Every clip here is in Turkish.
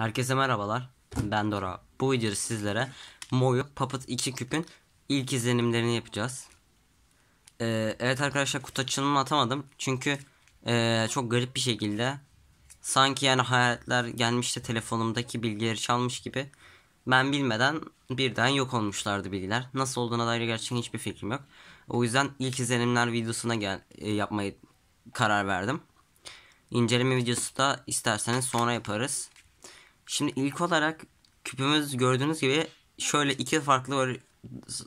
Herkese merhabalar. Ben Dora. Bu videoda sizlere Moyu Puppet 2 küpün ilk izlenimlerini yapacağız. Ee, evet arkadaşlar kutu açılımını atamadım. Çünkü ee, çok garip bir şekilde sanki yani hayaletler de telefonumdaki bilgileri çalmış gibi. Ben bilmeden birden yok olmuşlardı bilgiler. Nasıl olduğuna dair gerçekten hiçbir fikrim yok. O yüzden ilk izlenimler videosuna gel e, yapmayı karar verdim. İnceleme videosu da isterseniz sonra yaparız. Şimdi ilk olarak küpümüz gördüğünüz gibi şöyle iki farklı var,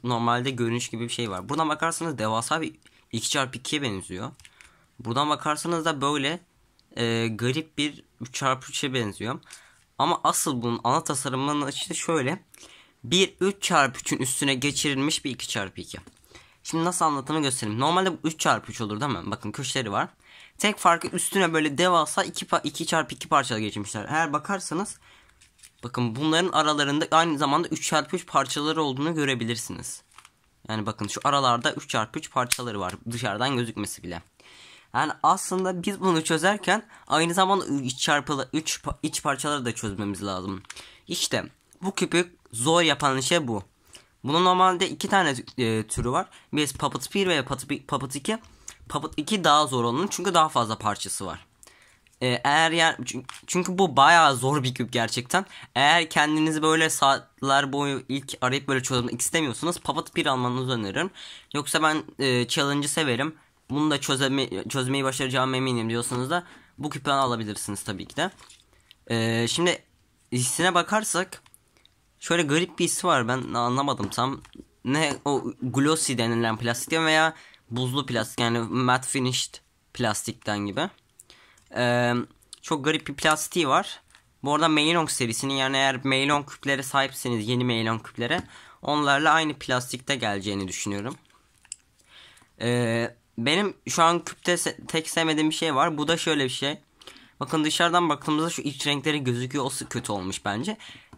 normalde görünüş gibi bir şey var. Buradan bakarsanız devasa bir 2x2'ye benziyor. Buradan bakarsanız da böyle e, garip bir 3x3'e benziyor. Ama asıl bunun ana tasarımının açısı şöyle. Bir 3x3'ün üstüne geçirilmiş bir 2x2. Şimdi nasıl anlatımı göstereyim. Normalde bu 3x3 olur değil mi? Bakın köşeleri var. Tek farkı üstüne böyle devasa 2 2 çarpı 2 parçalı geçmişler. Eğer bakarsanız Bakın bunların aralarında aynı zamanda 3x3 parçaları olduğunu görebilirsiniz. Yani bakın şu aralarda 3x3 parçaları var dışarıdan gözükmesi bile. Yani aslında biz bunu çözerken aynı zamanda 3 çarpılı 3 iç parçaları da çözmemiz lazım. İşte bu küpü zor yapan şey bu. Bunun normalde iki tane e, türü var. Birisi Puppet 1 ve Puppet 2. Puppet 2 daha zor olanı çünkü daha fazla parçası var. Ee, eğer yani çünkü bu bayağı zor bir küp gerçekten. Eğer kendinizi böyle saatler boyu ilk arayıp böyle çözmek istemiyorsanız Papat Pir almanızı öneririm. Yoksa ben e, challenge'ı severim. Bunu da çözeme, çözmeyi başaracağım eminim diyorsanız da bu küpü alabilirsiniz tabii ki de. E, şimdi hissine bakarsak şöyle garip bir his var ben anlamadım tam. Ne o glossy denilen plastik veya buzlu plastik yani matte finished plastikten gibi. Ee, çok garip bir plastiği var. Bu arada Meilong serisinin yani eğer Meilong küplere sahipseniz yeni Meilong küplere onlarla aynı plastikte geleceğini düşünüyorum. Ee, benim şu an küpte se tek sevmediğim bir şey var. Bu da şöyle bir şey. Bakın dışarıdan baktığımızda şu iç renkleri gözüküyor. O kötü olmuş bence.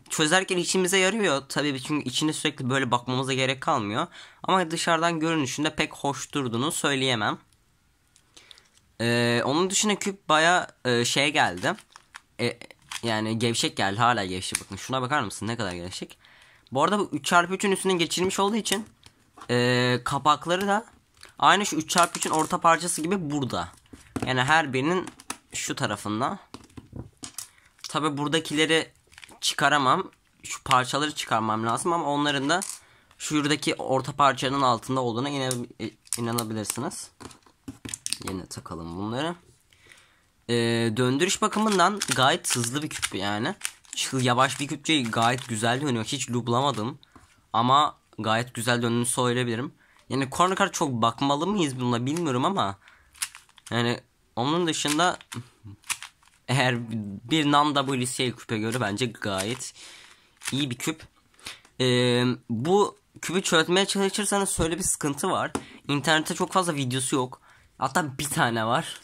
Çözerken içimize yarıyor. Tabii çünkü içine sürekli böyle bakmamıza gerek kalmıyor. Ama dışarıdan görünüşünde pek hoş durduğunu söyleyemem. Ee, onun dışında küp baya e, şey geldi. E, yani gevşek geldi. Hala gevşek. Bakın şuna bakar mısın? Ne kadar gevşek. Bu arada bu 3x3'ün üstünden geçirilmiş olduğu için e, kapakları da aynı şu 3x3'ün orta parçası gibi burada. Yani her birinin şu tarafında. Tabi buradakileri çıkaramam. Şu parçaları çıkarmam lazım ama onların da şuradaki orta parçanın altında olduğuna e, inanabilirsiniz. Yerine takalım bunları. Ee, döndürüş bakımından gayet hızlı bir küp yani. yavaş bir küpçe gayet güzel dönüyor. Hiç lublamadım. Ama gayet güzel döndüğünü söyleyebilirim. Yani corner card çok bakmalı mıyız bununla bilmiyorum ama yani onun dışında eğer bir nam WCA küpe göre bence gayet iyi bir küp. Ee, bu küpü çözmeye çalışırsanız şöyle bir sıkıntı var. İnternette çok fazla videosu yok. Hatta bir tane var.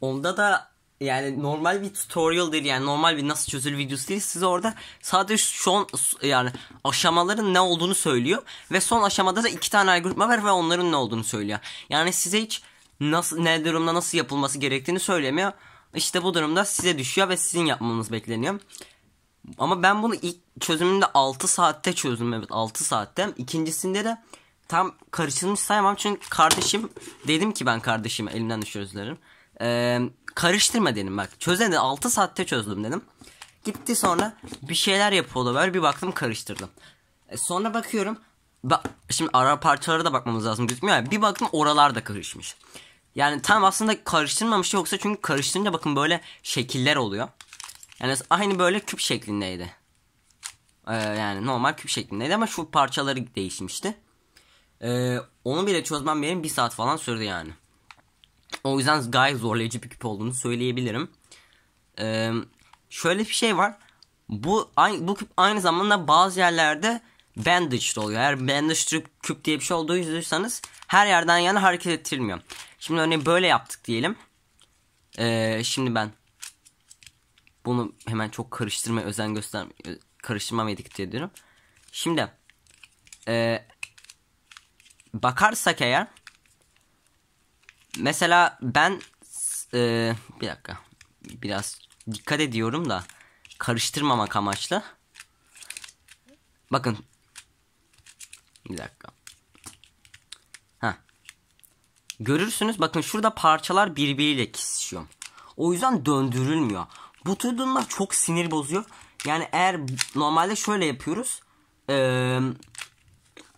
Onda da yani normal bir tutorial değil yani normal bir nasıl çözül videosu değil. Size orada sadece son yani aşamaların ne olduğunu söylüyor ve son aşamada da iki tane algoritma var ve onların ne olduğunu söylüyor. Yani size hiç nasıl ne durumda nasıl yapılması gerektiğini söylemiyor. İşte bu durumda size düşüyor ve sizin yapmanız bekleniyor. Ama ben bunu ilk çözümünde 6 saatte çözdüm evet 6 saatte. İkincisinde de tam karışılmış sayamam çünkü kardeşim dedim ki ben kardeşim elimden düşür özlerim. Ee, karıştırma dedim bak çözene 6 saatte çözdüm dedim. Gitti sonra bir şeyler yapıyordu böyle bir baktım karıştırdım. E, sonra bakıyorum bak şimdi ara parçalara da bakmamız lazım gözükmüyor ya bir baktım oralar da karışmış. Yani tam aslında karıştırmamış yoksa çünkü karıştırınca bakın böyle şekiller oluyor. Yani aynı böyle küp şeklindeydi. Ee, yani normal küp şeklindeydi ama şu parçaları değişmişti. Ee, onu bile çözmem benim bir saat falan sürdü yani. O yüzden gayet zorlayıcı bir küp olduğunu söyleyebilirim. Ee, şöyle bir şey var. Bu, aynı, bu küp aynı zamanda bazı yerlerde bandaged oluyor. Eğer bandaged küp diye bir şey olduğu olduysanız her yerden yani hareket ettirilmiyor. Şimdi örneğin böyle yaptık diyelim. Ee, şimdi ben bunu hemen çok karıştırma özen göster karıştırmam yedik diye diyorum. Şimdi e, bakarsak eğer mesela ben e, bir dakika biraz dikkat ediyorum da karıştırmamak amaçlı. Bakın bir dakika. Ha. Görürsünüz bakın şurada parçalar birbiriyle kesişiyor. O yüzden döndürülmüyor. Bu tür durumlar çok sinir bozuyor. Yani eğer normalde şöyle yapıyoruz. Eee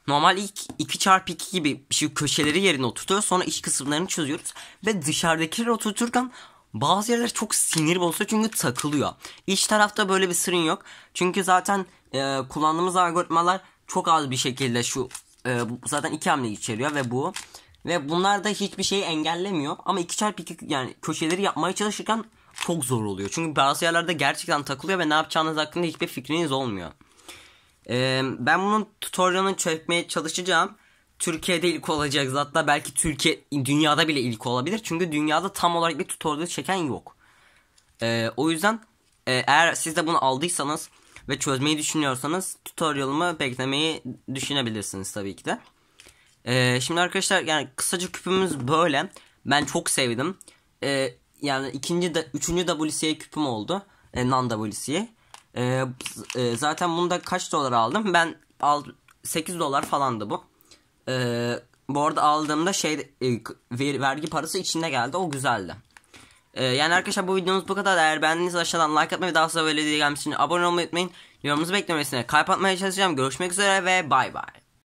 normal ilk 2x2 gibi şu şey köşeleri yerine oturtuyor. Sonra iç kısımlarını çözüyoruz. Ve dışarıdakileri oturturken bazı yerler çok sinir bozuyor çünkü takılıyor. İç tarafta böyle bir sırın yok. Çünkü zaten e, kullandığımız algoritmalar çok az bir şekilde şu e, zaten iki hamle içeriyor ve bu. Ve bunlar da hiçbir şeyi engellemiyor. Ama 2x2 yani köşeleri yapmaya çalışırken çok zor oluyor. Çünkü bazı yerlerde gerçekten takılıyor ve ne yapacağınız hakkında hiçbir fikriniz olmuyor ben bunun tutorialını çekmeye çalışacağım. Türkiye'de ilk olacak hatta belki Türkiye dünyada bile ilk olabilir. Çünkü dünyada tam olarak bir tutorial çeken yok. Ee, o yüzden e, eğer siz de bunu aldıysanız ve çözmeyi düşünüyorsanız tutorialımı beklemeyi düşünebilirsiniz tabii ki de. Ee, şimdi arkadaşlar yani kısaca küpümüz böyle. Ben çok sevdim. Ee, yani ikinci de üçüncü WC'ye küpüm oldu. E, non WC'ye. E, e, zaten bunu da kaç dolar aldım? Ben al 8 dolar falandı bu. E, bu arada aldığımda şey e, ver, vergi parası içinde geldi. O güzeldi. E, yani arkadaşlar bu videomuz bu kadar. Eğer beğendiyseniz aşağıdan like atmayı daha sonra böyle diye gelmişsiniz. Abone olmayı unutmayın. Yorumunuzu beklemesine kalp atmaya çalışacağım. Görüşmek üzere ve bay bay.